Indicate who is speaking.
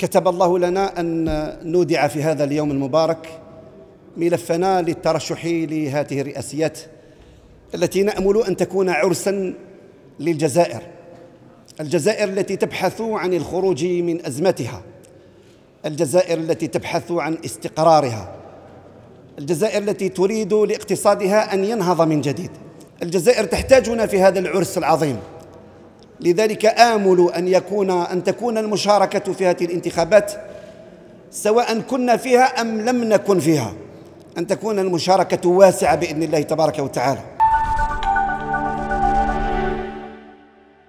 Speaker 1: كتب الله لنا أن نودع في هذا اليوم المبارك ملفنا للترشح لهذه الرئاسيات التي نأمل أن تكون عرسا للجزائر الجزائر التي تبحث عن الخروج من أزمتها الجزائر التي تبحث عن استقرارها الجزائر التي تريد لاقتصادها أن ينهض من جديد الجزائر تحتاجنا في هذا العرس العظيم لذلك آمل أن يكون أن تكون المشاركة في هذه الانتخابات سواء كنا فيها أم لم نكن فيها أن تكون المشاركة
Speaker 2: واسعة بإذن الله تبارك وتعالى